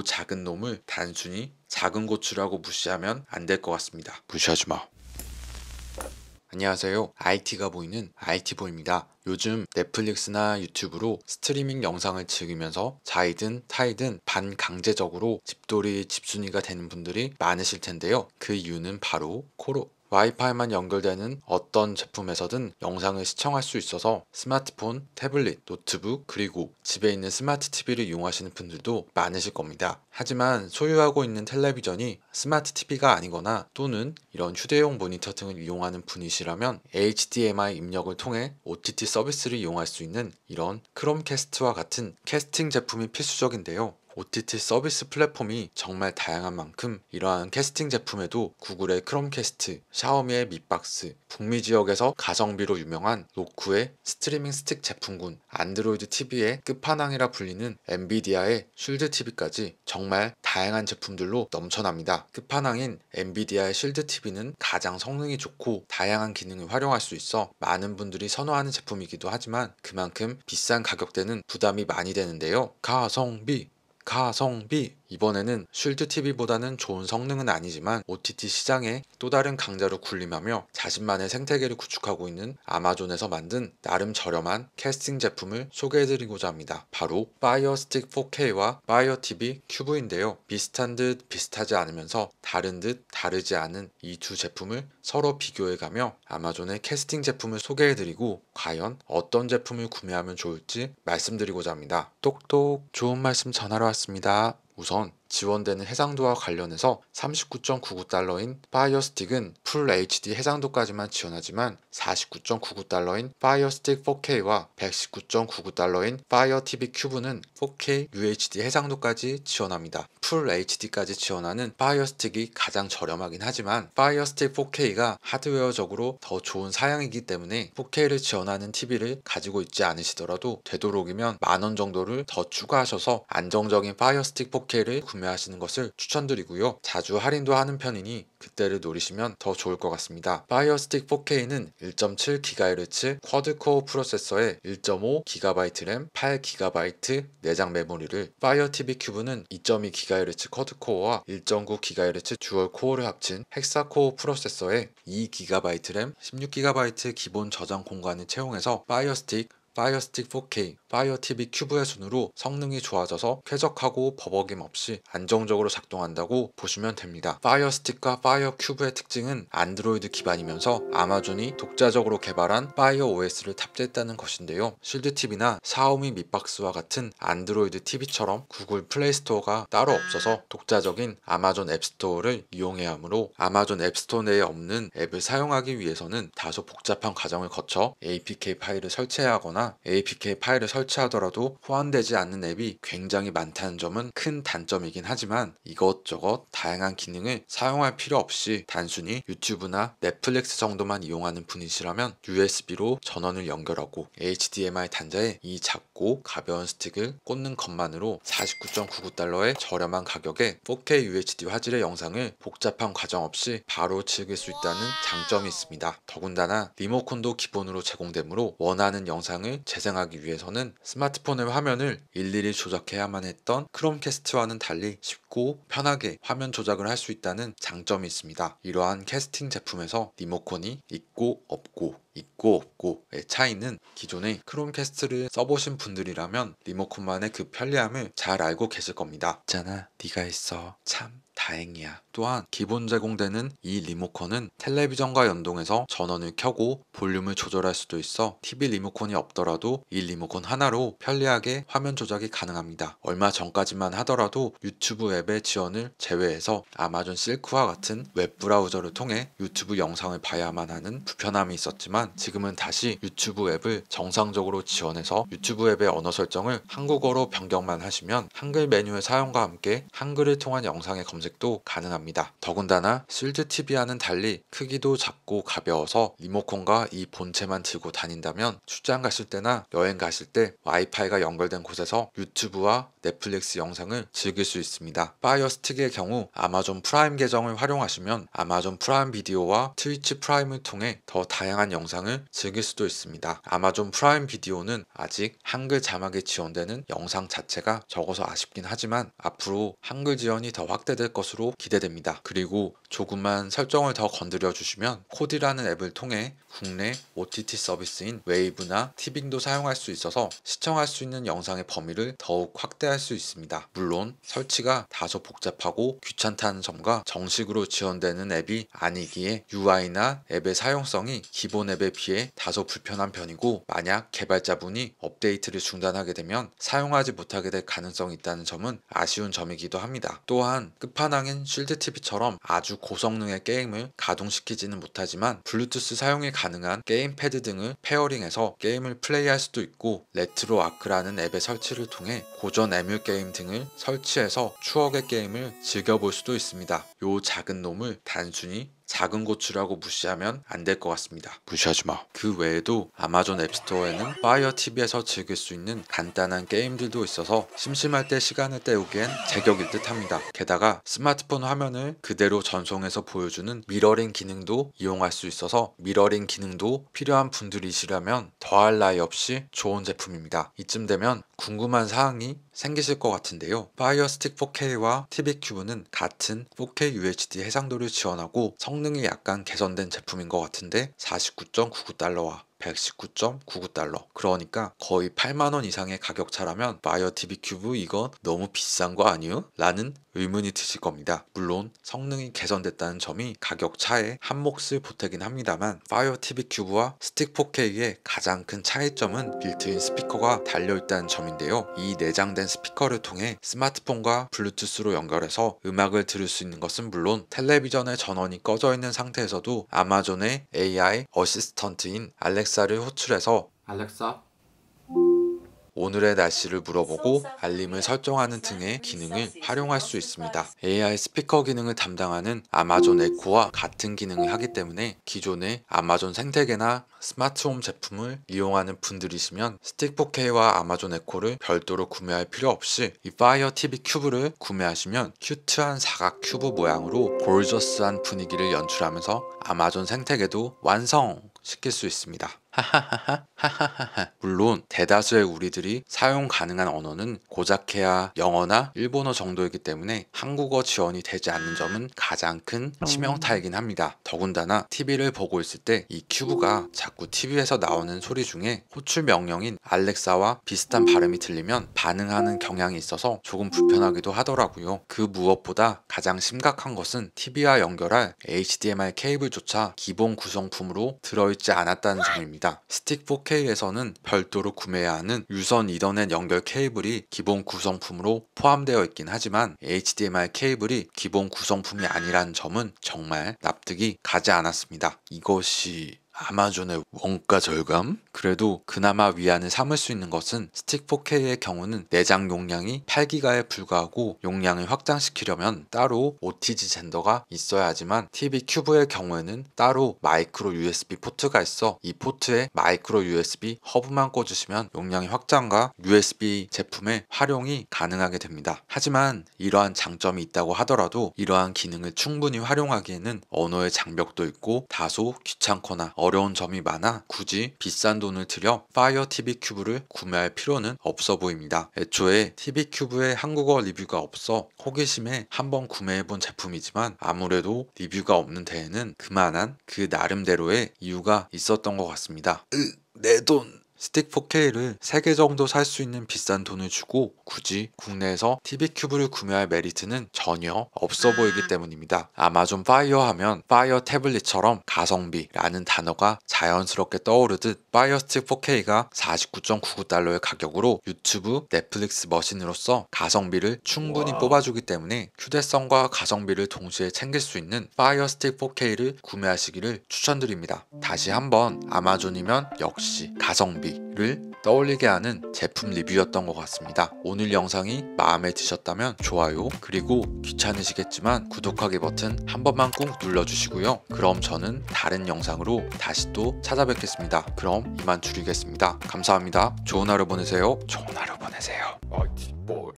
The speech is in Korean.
작은 놈을 단순히 작은 고추라고 무시하면 안 될 것 같습니다. 무시하지 마. 안녕하세요. IT가 보이는 IT보입니다. 요즘 넷플릭스나 유튜브로 스트리밍 영상을 즐기면서 자이든 타이든 반강제적으로 집돌이 집순이가 되는 분들이 많으실 텐데요. 그 이유는 바로 코로 와이파이만 연결되는 어떤 제품에서든 영상을 시청할 수 있어서 스마트폰, 태블릿, 노트북, 그리고 집에 있는 스마트 TV를 이용하시는 분들도 많으실 겁니다. 하지만 소유하고 있는 텔레비전이 스마트 TV가 아니거나 또는 이런 휴대용 모니터 등을 이용하는 분이시라면 HDMI 입력을 통해 OTT 서비스를 이용할 수 있는 이런 크롬캐스트와 같은 캐스팅 제품이 필수적인데요. OTT 서비스 플랫폼이 정말 다양한 만큼 이러한 캐스팅 제품에도 구글의 크롬캐스트, 샤오미의 밑박스, 북미 지역에서 가성비로 유명한 로쿠의 스트리밍 스틱 제품군, 안드로이드 TV의 끝판왕이라 불리는 엔비디아의 쉴드 TV까지 정말 다양한 제품들로 넘쳐납니다. 끝판왕인 엔비디아의 쉴드 TV는 가장 성능이 좋고 다양한 기능을 활용할 수 있어 많은 분들이 선호하는 제품이기도 하지만 그만큼 비싼 가격대는 부담이 많이 되는데요. 가성비 가성비 이번에는 쉴드 TV보다는 좋은 성능은 아니지만 OTT 시장에 또 다른 강자로 군림하며 자신만의 생태계를 구축하고 있는 아마존에서 만든 나름 저렴한 캐스팅 제품을 소개해드리고자 합니다. 바로 파이어 스틱 4K와 파이어 TV 큐브인데요. 비슷한 듯 비슷하지 않으면서 다른 듯 다르지 않은 이 두 제품을 서로 비교해가며 아마존의 캐스팅 제품을 소개해드리고 과연 어떤 제품을 구매하면 좋을지 말씀드리고자 합니다. 똑똑 좋은 말씀 전하러 왔습니다. 우선 지원되는 해상도와 관련해서 39.99달러인 파이어스틱은 풀 HD 해상도까지만 지원하지만 49.99달러인 파이어스틱 4K와 119.99달러인 파이어 TV 큐브는 4K UHD 해상도까지 지원합니다. 풀 HD까지 지원하는 파이어스틱이 가장 저렴하긴 하지만 파이어스틱 4K가 하드웨어적으로 더 좋은 사양이기 때문에 4K를 지원하는 TV를 가지고 있지 않으시더라도 되도록이면 만원 정도를 더 추가하셔서 안정적인 파이어스틱 4K를 구매 구매하시는 것을 추천드리고요. 자주 할인도 하는 편이니 그때를 노리시면 더 좋을 것 같습니다. 파이어스틱 4K는 1.7GHz 쿼드코어 프로세서에 1.5GB 램, 8GB 내장 메모리를 파이어 TV 큐브는 2.2GHz 쿼드코어와 1.9GHz 듀얼 코어를 합친 헥사코어 프로세서에 2GB 램, 16GB 기본 저장 공간을 채용해서 파이어스틱 파이어스틱 4K 파이어 TV 큐브의 순으로 성능이 좋아져서 쾌적하고 버벅임 없이 안정적으로 작동한다고 보시면 됩니다. 파이어 스틱과 파이어 큐브의 특징은 안드로이드 기반이면서 아마존이 독자적으로 개발한 파이어 OS를 탑재했다는 것인데요. 실드 TV나 샤오미 밑박스와 같은 안드로이드 TV처럼 구글 플레이스토어가 따로 없어서 독자적인 아마존 앱스토어를 이용해야 하므로 아마존 앱스토어 내에 없는 앱을 사용하기 위해서는 다소 복잡한 과정을 거쳐 APK 파일을 설치해야 하거나 APK 파일을 설치 해야 설치하더라도 호환되지 않는 앱이 굉장히 많다는 점은 큰 단점이긴 하지만 이것저것 다양한 기능을 사용할 필요 없이 단순히 유튜브나 넷플릭스 정도만 이용하는 분이시라면 USB로 전원을 연결하고 HDMI 단자에 이 작고 가벼운 스틱을 꽂는 것만으로 49.99달러의 저렴한 가격에 4K UHD 화질의 영상을 복잡한 과정 없이 바로 즐길 수 있다는 장점이 있습니다. 더군다나 리모컨도 기본으로 제공되므로 원하는 영상을 재생하기 위해서는 스마트폰의 화면을 일일이 조작해야만 했던 크롬캐스트와는 달리 쉽고 편하게 화면 조작을 할 수 있다는 장점이 있습니다. 이러한 캐스팅 제품에서 리모컨이 있고 없고 있고 없고의 차이는 기존의 크롬캐스트를 써보신 분들이라면 리모컨만의 그 편리함을 잘 알고 계실 겁니다. 있잖아, 네가 있어. 참 다행이야. 또한 기본 제공되는 이 리모컨은 텔레비전과 연동해서 전원을 켜고 볼륨을 조절할 수도 있어 TV 리모컨이 없더라도 이 리모컨 하나로 편리하게 화면 조작이 가능합니다. 얼마 전까지만 하더라도 유튜브 앱의 지원을 제외해서 아마존 실크와 같은 웹 브라우저를 통해 유튜브 영상을 봐야만 하는 불편함이 있었지만 지금은 다시 유튜브 앱을 정상적으로 지원해서 유튜브 앱의 언어 설정을 한국어로 변경만 하시면 한글 메뉴의 사용과 함께 한글을 통한 영상의 검색도 가능합니다. 합니다. 더군다나 실드 TV와는 달리 크기도 작고 가벼워서 리모컨과 이 본체만 들고 다닌다면 출장 갔을 때나 여행 갔을 때 와이파이가 연결된 곳에서 유튜브와 넷플릭스 영상을 즐길 수 있습니다. 파이어 스틱의 경우 아마존 프라임 계정을 활용하시면 아마존 프라임 비디오와 트위치 프라임을 통해 더 다양한 영상을 즐길 수도 있습니다. 아마존 프라임 비디오는 아직 한글 자막이 지원되는 영상 자체가 적어서 아쉽긴 하지만 앞으로 한글 지원이 더 확대될 것으로 기대됩니다. 됩니다. 그리고 조금만 설정을 더 건드려 주시면 코디라는 앱을 통해 국내 OTT 서비스인 웨이브나 티빙도 사용할 수 있어서 시청할 수 있는 영상의 범위를 더욱 확대할 수 있습니다. 물론 설치가 다소 복잡하고 귀찮다는 점과 정식으로 지원되는 앱이 아니기에 UI나 앱의 사용성이 기본 앱에 비해 다소 불편한 편이고 만약 개발자분이 업데이트를 중단하게 되면 사용하지 못하게 될 가능성이 있다는 점은 아쉬운 점이기도 합니다. 또한 끝판왕인 쉴드 TV처럼 아주 고성능의 게임을 가동시키지는 못하지만 블루투스 사용이 가능한 게임패드 등을 페어링해서 게임을 플레이할 수도 있고 레트로 아크라는 앱의 설치를 통해 고전 에뮬 게임 등을 설치해서 추억의 게임을 즐겨볼 수도 있습니다. 요 작은 놈을 단순히 작은 고추라고 무시하면 안 될 것 같습니다. 무시하지 마. 그 외에도 아마존 앱스토어에는 파이어 TV에서 즐길 수 있는 간단한 게임들도 있어서 심심할 때 시간을 때우기엔 제격일 듯합니다. 게다가 스마트폰 화면을 그대로 전송해서 보여주는 미러링 기능도 이용할 수 있어서 미러링 기능도 필요한 분들이시라면 더할 나위 없이 좋은 제품입니다. 이쯤 되면 궁금한 사항이 생기실 것 같은데요. 파이어 스틱 4K와 TV 큐브는 같은 4K UHD 해상도를 지원하고 성능이 약간 개선된 제품인 것 같은데 49.99달러와 119.99달러 그러니까 거의 8만원 이상의 가격차라면 바이어 TV 큐브 이건 너무 비싼 거아니요 라는 의문이 드실 겁니다. 물론 성능이 개선됐다는 점이 가격 차에 한 몫을 보태긴 합니다만 파이어 TV 큐브와 스틱 4K의 가장 큰 차이점은 빌트인 스피커가 달려있다는 점인데요. 이 내장된 스피커를 통해 스마트폰과 블루투스로 연결해서 음악을 들을 수 있는 것은 물론 텔레비전의 전원이 꺼져 있는 상태에서도 아마존의 AI 어시스턴트인 알렉스 알렉사를 호출해서 알렉사 오늘의 날씨를 물어보고 알림을 설정하는 등의 기능을 활용할 수 있습니다. AI 스피커 기능을 담당하는 아마존 에코와 같은 기능을 하기 때문에 기존의 아마존 생태계나 스마트홈 제품을 이용하는 분들이시면 스틱4K와 아마존 에코를 별도로 구매할 필요 없이 이 파이어 TV 큐브를 구매하시면 큐트한 사각 큐브 모양으로 골저스한 분위기를 연출하면서 아마존 생태계도 완성! 시킬 수 있습니다. 하하하하 하하하 물론 대다수의 우리들이 사용 가능한 언어는 고작해야 영어나 일본어 정도이기 때문에 한국어 지원이 되지 않는 점은 가장 큰 어. 치명타이긴 합니다. 더군다나 TV를 보고 있을 때 이 큐브가 자꾸 TV에서 나오는 소리 중에 호출 명령인 알렉사와 비슷한 발음이 들리면 반응하는 경향이 있어서 조금 불편하기도 하더라고요. 그 무엇보다 가장 심각한 것은 TV와 연결할 HDMI 케이블조차 기본 구성품으로 들어있지 않았다는 점입니다. 있습니다. 스틱 4K에서는 별도로 구매해야 하는 유선 이더넷 연결 케이블이 기본 구성품으로 포함되어 있긴 하지만 HDMI 케이블이 기본 구성품이 아니란 점은 정말 납득이 가지 않았습니다. 이것이 아마존의 원가 절감? 그래도 그나마 위안을 삼을 수 있는 것은 스틱 4K의 경우는 내장 용량이 8기가에 불과하고 용량을 확장시키려면 따로 OTG 젠더가 있어야 하지만 TV 큐브의 경우에는 따로 마이크로 USB 포트가 있어 이 포트에 마이크로 USB 허브만 꽂으시면 용량의 확장과 USB 제품의 활용이 가능하게 됩니다. 하지만 이러한 장점이 있다고 하더라도 이러한 기능을 충분히 활용하기에는 언어의 장벽도 있고 다소 귀찮거나 어려운 점이 많아 굳이 비싼 돈을 들여 파이어 TV 큐브를 구매할 필요는 없어 보입니다. 애초에 TV 큐브에 한국어 리뷰가 없어 호기심에 한번 구매해본 제품이지만 아무래도 리뷰가 없는 데에는 그만한 그 나름대로의 이유가 있었던 것 같습니다. 으, 내 돈. 스틱 4K를 3개 정도 살 수 있는 비싼 돈을 주고 굳이 국내에서 TV 큐브를 구매할 메리트는 전혀 없어 보이기 음. 때문입니다. 아마존 파이어 하면 파이어 태블릿처럼 가성비라는 단어가 자연스럽게 떠오르듯 파이어 스틱 4K가 49.99달러의 가격으로 유튜브, 넷플릭스 머신으로서 가성비를 충분히 뽑아주기 때문에 휴대성과 가성비를 동시에 챙길 수 있는 파이어 스틱 4K를 구매하시기를 추천드립니다. 다시 한번 아마존이면 역시 가성비 요리를 떠올리게 하는 제품 리뷰였던 것 같습니다. 오늘 영상이 마음에 드셨다면 좋아요 그리고 귀찮으시겠지만 구독하기 버튼 한 번만 꾹 눌러주시고요. 그럼 저는 다른 영상으로 다시 또 찾아뵙겠습니다. 그럼 이만 줄이겠습니다. 감사합니다. 좋은 하루 보내세요. 좋은 하루 보내세요. 어,